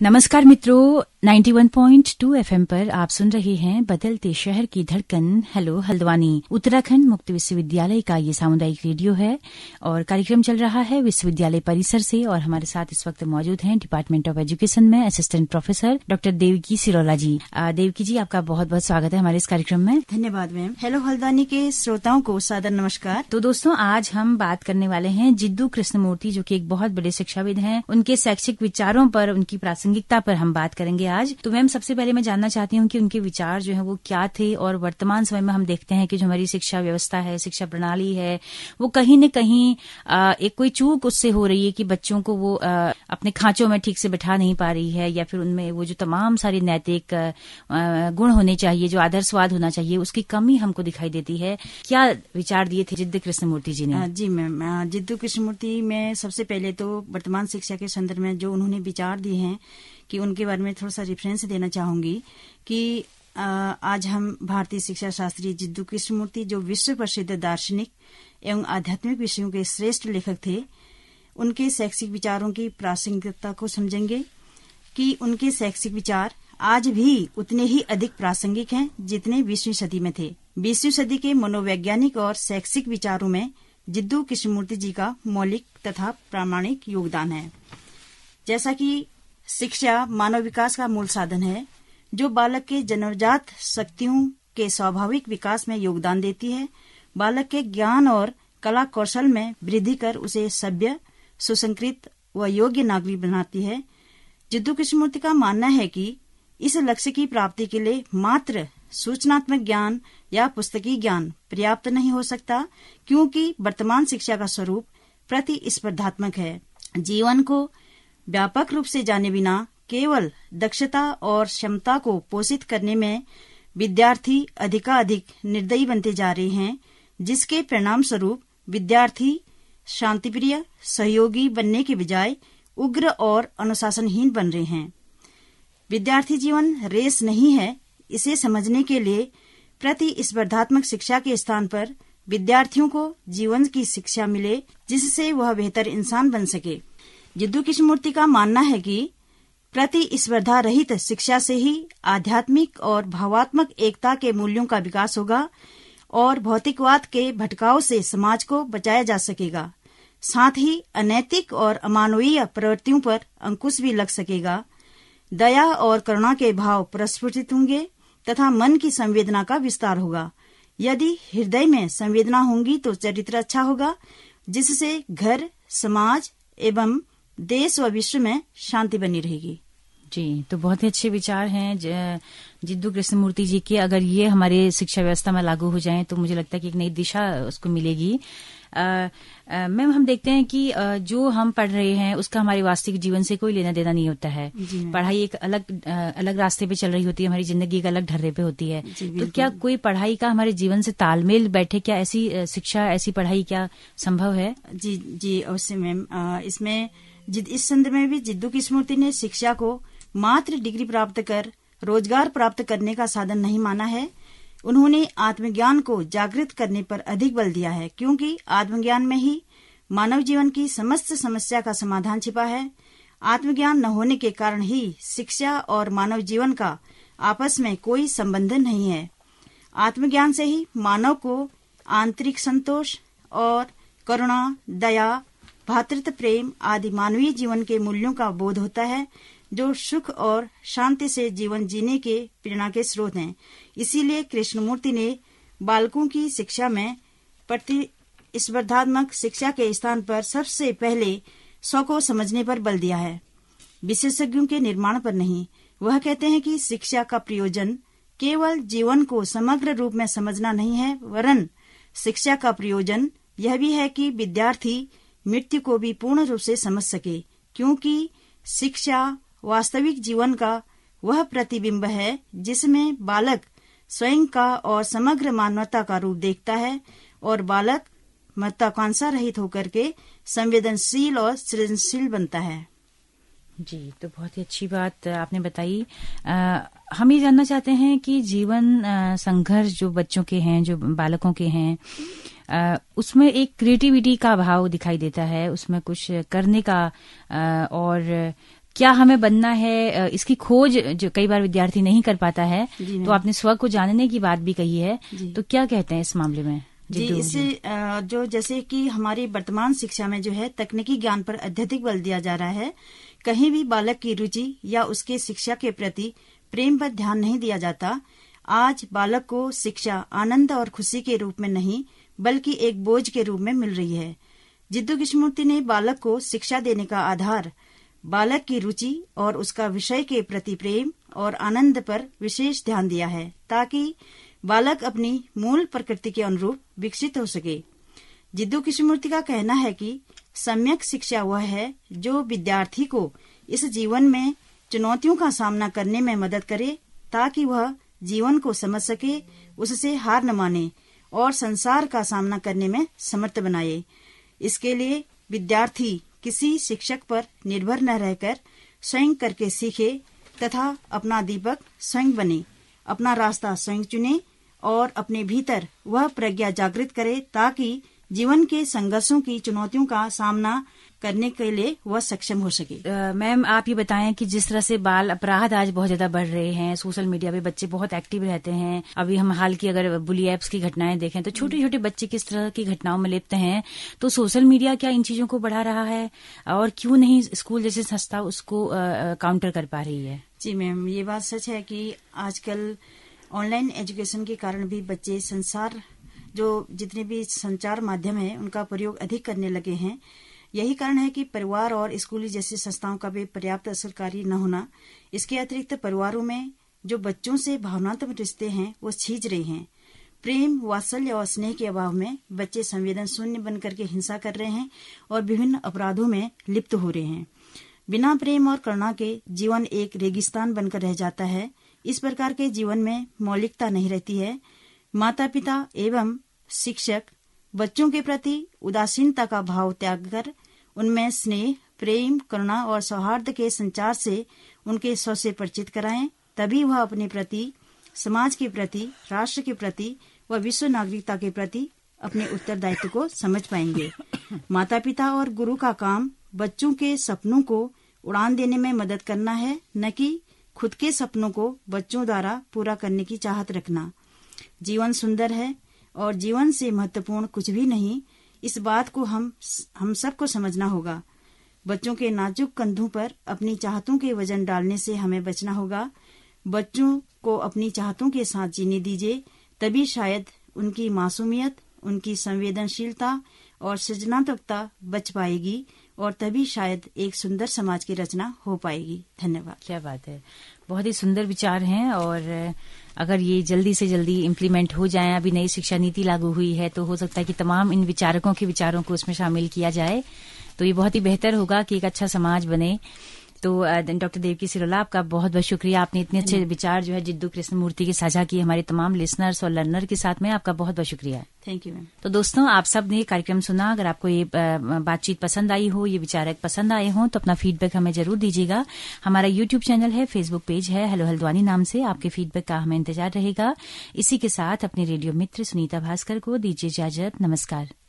નમસ્કાર મિત્રો 91.2 एफएम पर आप सुन रहे हैं बदलते शहर की धड़कन हेलो हल्द्वानी उत्तराखंड मुक्त विश्वविद्यालय का ये सामुदायिक रेडियो है और कार्यक्रम चल रहा है विश्वविद्यालय परिसर से और हमारे साथ इस वक्त मौजूद हैं डिपार्टमेंट ऑफ एजुकेशन में assistant professor doctor Devki Sirola ji Devki ji आपका बहुत बहुत स्वागत है हमारे इस कार्यक्रम में धन्यवाद मैम हेलो हल्द्वानी के श्रोताओं को सादर नमस्कार तो दोस्तों आज हम बात करने वाले हैं जिद्दू कृष्णमूर्ति जो की एक बहुत बड़े शिक्षाविद है उनके शैक्षिक विचारों पर उनकी प्रासंगिकता पर हम बात करेंगे आज तो मैम सबसे पहले मैं जानना चाहती हूँ कि उनके विचार जो है वो क्या थे और वर्तमान समय में हम देखते हैं कि जो हमारी शिक्षा व्यवस्था है शिक्षा प्रणाली है वो कहीं न कहीं एक कोई चूक उससे हो रही है कि बच्चों को वो अपने खांचों में ठीक से बैठा नहीं पा रही है या फिर उनमें वो जो तमाम सारे नैतिक गुण होने चाहिए जो आदर्शवाद होना चाहिए उसकी कमी हमको दिखाई देती है क्या विचार दिए थे जिद्द कृष्णमूर्ति जी ने जी मैम जिद्दू कृष्णमूर्ति में सबसे पहले तो वर्तमान शिक्षा के संदर्भ में जो उन्होंने विचार दिए हैं कि उनके बारे में थोड़ा सा रेफरेंस देना चाहूंगी कि आज हम भारतीय शिक्षा शास्त्री जिद्दू कृष्णमूर्ति जो विश्व प्रसिद्ध दार्शनिक एवं आध्यात्मिक विषयों के श्रेष्ठ लेखक थे उनके शैक्षिक विचारों की प्रासंगिकता को समझेंगे कि उनके शैक्षिक विचार आज भी उतने ही अधिक प्रासंगिक हैं जितने बीसवीं सदी में थे बीसवीं सदी के मनोवैज्ञानिक और शैक्षिक विचारों में जिद्दू कृष्णमूर्ति जी का मौलिक तथा प्रामाणिक योगदान है जैसा कि शिक्षा मानव विकास का मूल साधन है जो बालक के जन्मजात शक्तियों के स्वाभाविक विकास में योगदान देती है बालक के ज्ञान और कला कौशल में वृद्धि कर उसे सभ्य सुसंकृत व योग्य नागरिक बनाती है जिद्दू कृष्णमूर्ति का मानना है कि इस लक्ष्य की प्राप्ति के लिए मात्र सूचनात्मक ज्ञान या पुस्तकीय ज्ञान पर्याप्त नहीं हो सकता क्योंकि वर्तमान शिक्षा का स्वरूप प्रतिस्पर्धात्मक है जीवन को व्यापक रूप से जाने बिना केवल दक्षता और क्षमता को पोषित करने में विद्यार्थी अधिकाधिक निर्दयी बनते जा रहे हैं जिसके परिणाम स्वरूप विद्यार्थी शांतिप्रिय सहयोगी बनने के बजाय उग्र और अनुशासनहीन बन रहे हैं विद्यार्थी जीवन रेस नहीं है इसे समझने के लिए प्रतिस्पर्धात्मक शिक्षा के स्थान पर विद्यार्थियों को जीवन की शिक्षा मिले जिससे वह बेहतर इंसान बन सके जिद्दू मूर्ति का मानना है कि स्पर्धा रहित शिक्षा से ही आध्यात्मिक और भावात्मक एकता के मूल्यों का विकास होगा और भौतिकवाद के भटकाव से समाज को बचाया जा सकेगा साथ ही अनैतिक और अमानवीय प्रवृत्तियों पर अंकुश भी लग सकेगा दया और करुणा के भाव प्रस्फुटित होंगे तथा मन की संवेदना का विस्तार होगा यदि हृदय में संवेदना होंगी तो चरित्र अच्छा होगा जिससे घर समाज एवं देश व विश्व में शांति बनी रहेगी जी तो बहुत ही अच्छे विचार हैं जिद्दू कृष्णमूर्ति जी के अगर ये हमारे शिक्षा व्यवस्था में लागू हो जाए तो मुझे लगता है कि एक नई दिशा उसको मिलेगी मैम हम देखते हैं कि आ, जो हम पढ़ रहे हैं उसका हमारे वास्तविक जीवन से कोई लेना देना नहीं होता है पढ़ाई एक अलग आ, अलग रास्ते पे चल रही होती है हमारी जिंदगी एक अलग ढर्रे पे होती है तो क्या कोई पढ़ाई का हमारे जीवन से तालमेल बैठे क्या ऐसी शिक्षा ऐसी पढ़ाई क्या संभव है जी जी अवश्य मैम इसमें जिद इस संद में भी जिद्दू की स्मृति ने शिक्षा को मात्र डिग्री प्राप्त कर रोजगार प्राप्त करने का साधन नहीं माना है उन्होंने आत्मज्ञान को जागृत करने पर अधिक बल दिया है क्योंकि आत्मज्ञान में ही मानव जीवन की समस्त समस्या का समाधान छिपा है आत्मज्ञान न होने के कारण ही शिक्षा और मानव जीवन का आपस में कोई संबंध नहीं है आत्मज्ञान से ही मानव को आंतरिक संतोष और करुणा दया भातृत्व प्रेम आदि मानवीय जीवन के मूल्यों का बोध होता है जो सुख और शांति से जीवन जीने के प्रेरणा के स्रोत हैं इसीलिए कृष्णमूर्ति ने बालकों की शिक्षा में प्रतिस्पर्धात्मक शिक्षा के स्थान पर सबसे पहले स्व को समझने पर बल दिया है विशेषज्ञों के निर्माण पर नहीं वह कहते हैं कि शिक्षा का प्रयोजन केवल जीवन को समग्र रूप में समझना नहीं है वरन शिक्षा का प्रयोजन यह भी है कि विद्यार्थी मृत्यु को भी पूर्ण रूप से समझ सके क्योंकि शिक्षा वास्तविक जीवन का वह प्रतिबिंब है जिसमें बालक स्वयं का और समग्र मानवता का रूप देखता है और बालक महत्वाकांक्षा रहित होकर के संवेदनशील और सृजनशील बनता है जी तो बहुत ही अच्छी बात आपने बताई हम ये जानना चाहते हैं कि जीवन संघर्ष जो बच्चों के हैं जो बालकों के हैं उसमें एक क्रिएटिविटी का अभाव दिखाई देता है उसमें कुछ करने का और क्या हमें बनना है इसकी खोज जो कई बार विद्यार्थी नहीं कर पाता है तो आपने स्व को जानने की बात भी कही है तो क्या कहते हैं इस मामले में जी इसे जो जैसे कि हमारी वर्तमान शिक्षा में जो है तकनीकी ज्ञान पर अत्यधिक बल दिया जा रहा है कहीं भी बालक की रुचि या उसके शिक्षा के प्रति प्रेम पर ध्यान नहीं दिया जाता आज बालक को शिक्षा आनंद और खुशी के रूप में नहीं बल्कि एक बोझ के रूप में मिल रही है जिद्दू कृष्णमूर्ति ने बालक को शिक्षा देने का आधार बालक की रुचि और उसका विषय के प्रति प्रेम और आनंद पर विशेष ध्यान दिया है ताकि बालक अपनी मूल प्रकृति के अनुरूप विकसित हो सके जिद्दू कृष्णमूर्ति का कहना है कि सम्यक शिक्षा वह है जो विद्यार्थी को इस जीवन में चुनौतियों का सामना करने में मदद करे ताकि वह जीवन को समझ सके उससे हार न माने और संसार का सामना करने में समर्थ बनाए इसके लिए विद्यार्थी किसी शिक्षक पर निर्भर न रहकर स्वयं करके सीखे तथा अपना दीपक स्वयं बने अपना रास्ता स्वयं चुने और अपने भीतर वह प्रज्ञा जागृत करे ताकि जीवन के संघर्षों की चुनौतियों का सामना करने के लिए वह सक्षम हो सके मैम आप ये बताएं कि जिस तरह से बाल अपराध आज बहुत ज्यादा बढ़ रहे हैं सोशल मीडिया पे बच्चे बहुत एक्टिव रहते हैं अभी हम हाल की अगर बुली एप्स की घटनाएं देखें तो छोटे छोटे बच्चे किस तरह की घटनाओं में लिप्त हैं तो सोशल मीडिया क्या इन चीजों को बढ़ा रहा है और क्यों नहीं स्कूल जैसे संस्था उसको काउंटर कर पा रही है जी मैम ये बात सच है कि आजकल ऑनलाइन एजुकेशन के कारण भी बच्चे संसार जो जितने भी संचार माध्यम है उनका प्रयोग अधिक करने लगे हैं यही कारण है कि परिवार और स्कूली जैसी संस्थाओं का भी पर्याप्त असरकारी न होना इसके अतिरिक्त परिवारों में जो बच्चों से भावनात्मक रिश्ते हैं वो छीज रहे हैं प्रेम वात्सल्य और स्नेह के अभाव में बच्चे संवेदन शून्य बनकर के हिंसा कर रहे हैं और विभिन्न अपराधों में लिप्त हो रहे हैं बिना प्रेम और करुणा के जीवन एक रेगिस्तान बनकर रह जाता है इस प्रकार के जीवन में मौलिकता नहीं रहती है माता पिता एवं शिक्षक बच्चों के प्रति उदासीनता का भाव त्याग कर उनमें स्नेह प्रेम करुणा और सौहार्द के संचार से उनके स्व से परिचित कराएं तभी वह अपने प्रति समाज के प्रति राष्ट्र के प्रति व विश्व नागरिकता के प्रति अपने उत्तरदायित्व को समझ पाएंगे माता पिता और गुरु का काम बच्चों के सपनों को उड़ान देने में मदद करना है न कि खुद के सपनों को बच्चों द्वारा पूरा करने की चाहत रखना जीवन सुंदर है और जीवन से महत्वपूर्ण कुछ भी नहीं इस बात को हम हम सबको समझना होगा बच्चों के नाजुक कंधों पर अपनी चाहतों के वजन डालने से हमें बचना होगा बच्चों को अपनी चाहतों के साथ जीने दीजिए तभी शायद उनकी मासूमियत उनकी संवेदनशीलता और सृजनात्मकता बच पाएगी और तभी शायद एक सुंदर समाज की रचना हो पाएगी धन्यवाद क्या बात है बहुत ही सुंदर विचार हैं और अगर ये जल्दी से जल्दी इम्प्लीमेंट हो जाए अभी नई शिक्षा नीति लागू हुई है तो हो सकता है कि तमाम इन विचारकों के विचारों को उसमें शामिल किया जाए तो ये बहुत ही बेहतर होगा कि एक अच्छा समाज बने तो डॉक्टर देवकी सिरोला आपका बहुत बहुत शुक्रिया आपने इतने अच्छे हम्म। विचार जो है जिद्दू कृष्ण मूर्ति के साझा किए हमारे तमाम लिसनर्स और लर्नर के साथ में आपका बहुत बहुत शुक्रिया थैंक यू मैम तो दोस्तों आप सब ने कार्यक्रम सुना अगर आपको ये बातचीत पसंद आई हो ये विचारक पसंद आए हों तो अपना फीडबैक हमें जरूर दीजिएगा हमारा यूट्यूब चैनल है फेसबुक पेज है हेलो हल्द्वानी नाम से आपके फीडबैक का हमें इंतजार रहेगा इसी के साथ अपने रेडियो मित्र सुनीता भास्कर को दीजिए इजाजत नमस्कार